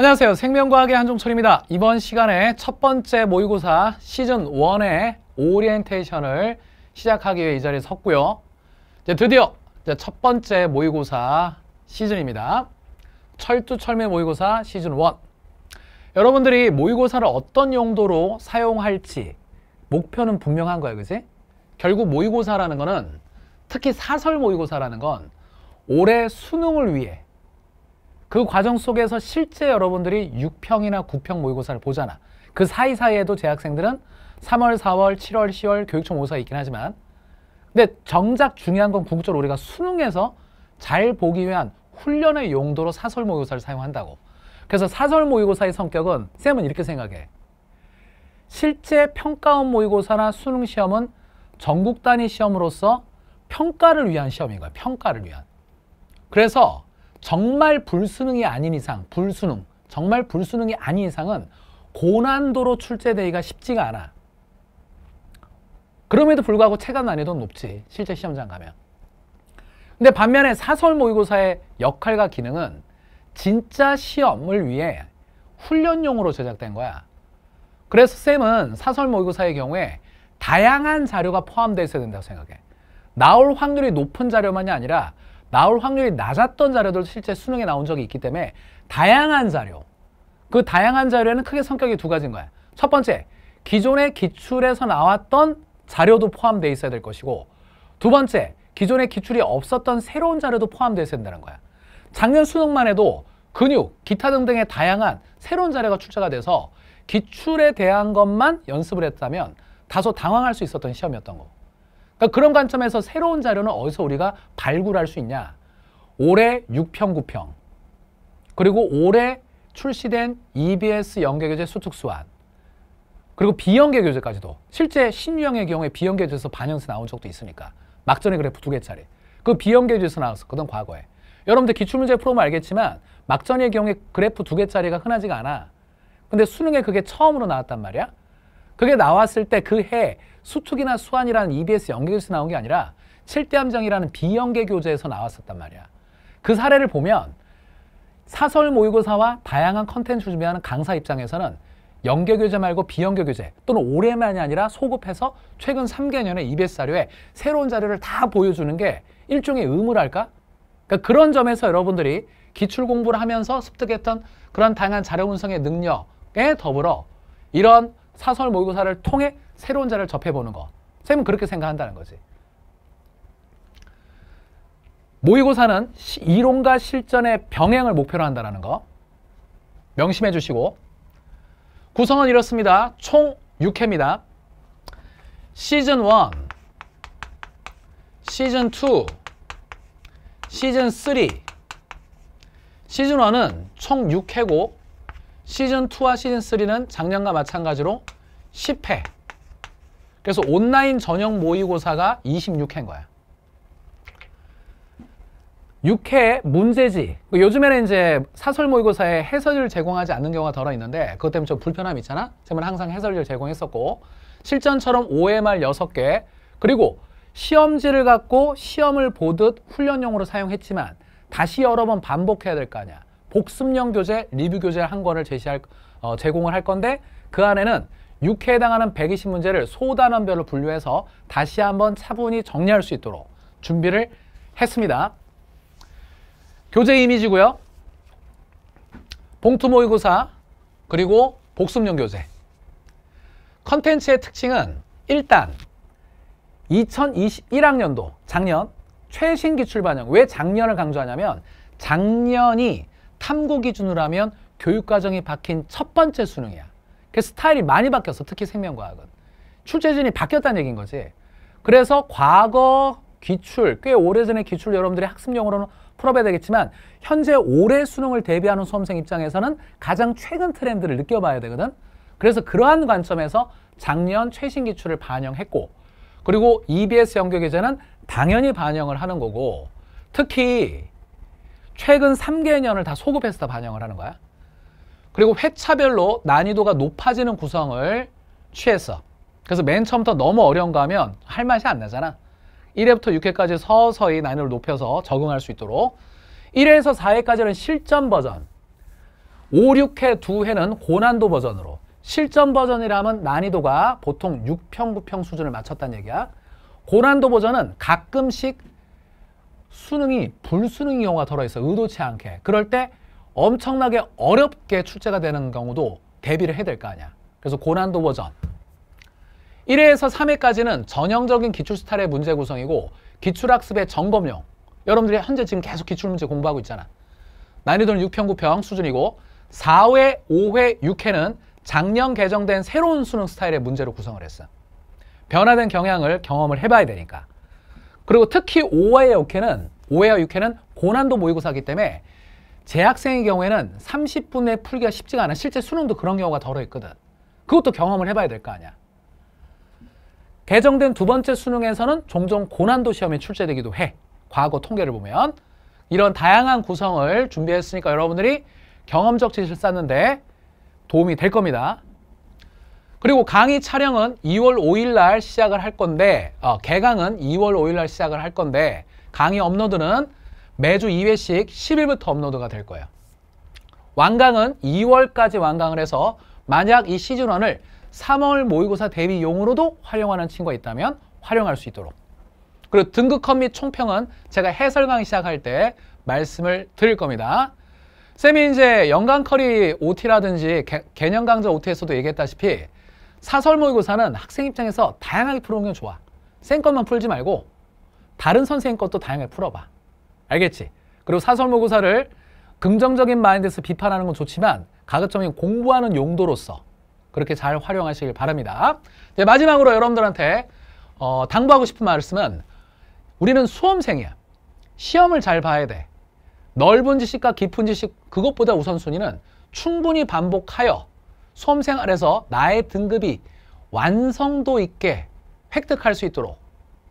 안녕하세요. 생명과학의 한종철입니다. 이번 시간에 첫 번째 모의고사 시즌 1의 오리엔테이션을 시작하기 위해 이 자리에 섰고요. 이제 드디어 이제 첫 번째 모의고사 시즌입니다. 철두철미 모의고사 시즌 1. 여러분들이 모의고사를 어떤 용도로 사용할지 목표는 분명한 거예요. 그지? 결국 모의고사라는 거는 특히 사설 모의고사라는 건 올해 수능을 위해 그 과정 속에서 실제 여러분들이 6평이나 9평 모의고사를 보잖아. 그 사이사이에도 재학생들은 3월, 4월, 7월, 10월 교육청 모의고사 있긴 하지만 근데 정작 중요한 건 궁극적으로 우리가 수능에서 잘 보기 위한 훈련의 용도로 사설 모의고사를 사용한다고. 그래서 사설 모의고사의 성격은 쌤은 이렇게 생각해. 실제 평가원 모의고사나 수능 시험은 전국 단위 시험으로서 평가를 위한 시험인 거야. 평가를 위한. 그래서 정말 불수능이 아닌 이상 불수능 정말 불수능이 아닌 이상은 고난도로 출제되기가 쉽지가 않아 그럼에도 불구하고 체감 난이도는 높지 실제 시험장 가면 근데 반면에 사설 모의고사의 역할과 기능은 진짜 시험을 위해 훈련용으로 제작된 거야 그래서 쌤은 사설 모의고사의 경우에 다양한 자료가 포함되어 있어야 된다고 생각해 나올 확률이 높은 자료만이 아니라 나올 확률이 낮았던 자료들 실제 수능에 나온 적이 있기 때문에 다양한 자료 그 다양한 자료에는 크게 성격이 두 가지인 거야 첫 번째 기존의 기출에서 나왔던 자료도 포함되어 있어야 될 것이고 두 번째 기존의 기출이 없었던 새로운 자료도 포함되어 있어야 된다는 거야 작년 수능만 해도 근육, 기타 등등의 다양한 새로운 자료가 출제가 돼서 기출에 대한 것만 연습을 했다면 다소 당황할 수 있었던 시험이었던 거 그러니까 그런 관점에서 새로운 자료는 어디서 우리가 발굴할 수 있냐. 올해 6평, 9평. 그리고 올해 출시된 EBS 연계교재 수축 수완. 그리고 비연계 교재까지도 실제 신유형의 경우에 비연계 교재에서 반영서 나온 적도 있으니까 막전에 그래프 두 개짜리 그 비연계 교재에서 나왔었거든 과거에 여러분들 기출문제 풀어보면 알겠지만 막전의 경우에 그래프 두 개짜리가 흔하지가 않아 근데 수능에 그게 처음으로 나왔단 말이야 그게 나왔을 때 그 해 수특이나 수환이라는 EBS 연계교재에서 나온 게 아니라 칠대 함정이라는 비연계교재에서 나왔었단 말이야. 그 사례를 보면 사설 모의고사와 다양한 컨텐츠 준비하는 강사 입장에서는 연계교재 말고 비연계교재 또는 올해만이 아니라 소급해서 최근 3개년의 EBS 자료에 새로운 자료를 다 보여주는 게 일종의 의무랄까? 그러니까 그런 점에서 여러분들이 기출 공부를 하면서 습득했던 그런 다양한 자료 분석의 능력에 더불어 이런 사설 모의고사를 통해 새로운 자를 접해보는 거. 쌤은 그렇게 생각한다는 거지. 모의고사는 이론과 실전의 병행을 목표로 한다는 거 명심해 주시고 구성은 이렇습니다. 총 6회입니다. 시즌 1, 시즌 2, 시즌 3 시즌 1은 총 6회고 시즌2와 시즌3는 작년과 마찬가지로 10회. 그래서 온라인 전형 모의고사가 26회인 거야. 6회 문제지. 그 요즘에는 이제 사설 모의고사에 해설을 제공하지 않는 경우가 덜어 있는데 그것 때문에 좀 불편함이 있잖아. 쌤은 항상 해설을 제공했었고 실전처럼 5회 말 6개 그리고 시험지를 갖고 시험을 보듯 훈련용으로 사용했지만 다시 여러 번 반복해야 될 거 아니야. 복습형 교재, 리뷰 교재 한 권을 제시할 어, 제공을 할 건데 그 안에는 6회에 해당하는 120문제를 소단원별로 분류해서 다시 한번 차분히 정리할 수 있도록 준비를 했습니다. 교재 이미지고요. 봉투 모의고사 그리고 복습용 교재. 컨텐츠의 특징은 일단 2021학년도 작년 최신 기출 반영. 왜 작년을 강조하냐면 작년이 탐구 기준으로 하면 교육과정이 박힌 첫 번째 수능이야. 그 스타일이 많이 바뀌었어. 특히 생명과학은. 출제진이 바뀌었다는 얘기인 거지. 그래서 과거 기출, 꽤 오래전에 기출 여러분들이 학습용으로는 풀어봐야 되겠지만 현재 올해 수능을 대비하는 수험생 입장에서는 가장 최근 트렌드를 느껴봐야 되거든. 그래서 그러한 관점에서 작년 최신 기출을 반영했고 그리고 EBS 연계 교는 당연히 반영을 하는 거고 특히 최근 3개년을 다 소급해서 다 반영을 하는 거야. 그리고 회차별로 난이도가 높아지는 구성을 취했어. 그래서 맨 처음부터 너무 어려운 거 하면 할 맛이 안 나잖아. 1회부터 6회까지 서서히 난이도를 높여서 적응할 수 있도록 1회에서 4회까지는 실전 버전 5, 6회, 2회는 고난도 버전으로 실전 버전이라면 난이도가 보통 6평, 9평 수준을 맞췄다는 얘기야. 고난도 버전은 가끔씩 수능이 불수능 경우가 들어있어 의도치 않게 그럴 때 엄청나게 어렵게 출제가 되는 경우도 대비를 해야 될 거 아니야 그래서 고난도 버전 1회에서 3회까지는 전형적인 기출스타일의 문제 구성이고 기출학습의 점검용 여러분들이 현재 지금 계속 기출문제 공부하고 있잖아 난이도는 6평, 9평 수준이고 4회, 5회, 6회는 작년 개정된 새로운 수능 스타일의 문제로 구성을 했어 변화된 경향을 경험을 해봐야 되니까 그리고 특히 5회와 6회는 5회와 6회는 고난도 모의고사기 때문에 재학생의 경우에는 30분에 풀기가 쉽지가 않아. 실제 수능도 그런 경우가 더러 있거든. 그것도 경험을 해봐야 될 거 아니야. 개정된 두 번째 수능에서는 종종 고난도 시험에 출제되기도 해. 과거 통계를 보면. 이런 다양한 구성을 준비했으니까 여러분들이 경험적 지식을 쌓는데 도움이 될 겁니다. 그리고 강의 촬영은 2월 5일 날 시작을 할 건데 어, 개강은 2월 5일 날 시작을 할 건데 강의 업로드는 매주 2회씩 10일부터 업로드가 될 거예요. 완강은 2월까지 완강을 해서 만약 이 시즌 1을 3월 모의고사 대비용으로도 활용하는 친구가 있다면 활용할 수 있도록 그리고 등급컷 및 총평은 제가 해설 강의 시작할 때 말씀을 드릴 겁니다. 쌤이 이제 연강 커리 OT라든지 개, 개념 강좌 OT에서도 얘기했다시피 사설 모의고사는 학생 입장에서 다양하게 풀어 보면 좋아. 센 것만 풀지 말고 다른 선생님 것도 다양하게 풀어봐. 알겠지? 그리고 사설 모의고사를 긍정적인 마인드에서 비판하는 건 좋지만 가급적인 공부하는 용도로서 그렇게 잘 활용하시길 바랍니다. 이제 마지막으로 여러분들한테 어, 당부하고 싶은 말씀은 우리는 수험생이야. 시험을 잘 봐야 돼. 넓은 지식과 깊은 지식 그것보다 우선순위는 충분히 반복하여 수험생활에서 나의 등급이 완성도 있게 획득할 수 있도록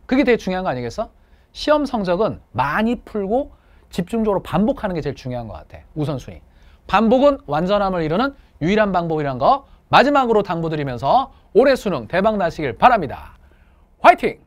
그게 되게 중요한 거 아니겠어? 시험 성적은 많이 풀고 집중적으로 반복하는 게 제일 중요한 것 같아. 우선순위. 반복은 완전함을 이루는 유일한 방법이란 거 마지막으로 당부드리면서 올해 수능 대박 나시길 바랍니다. 화이팅!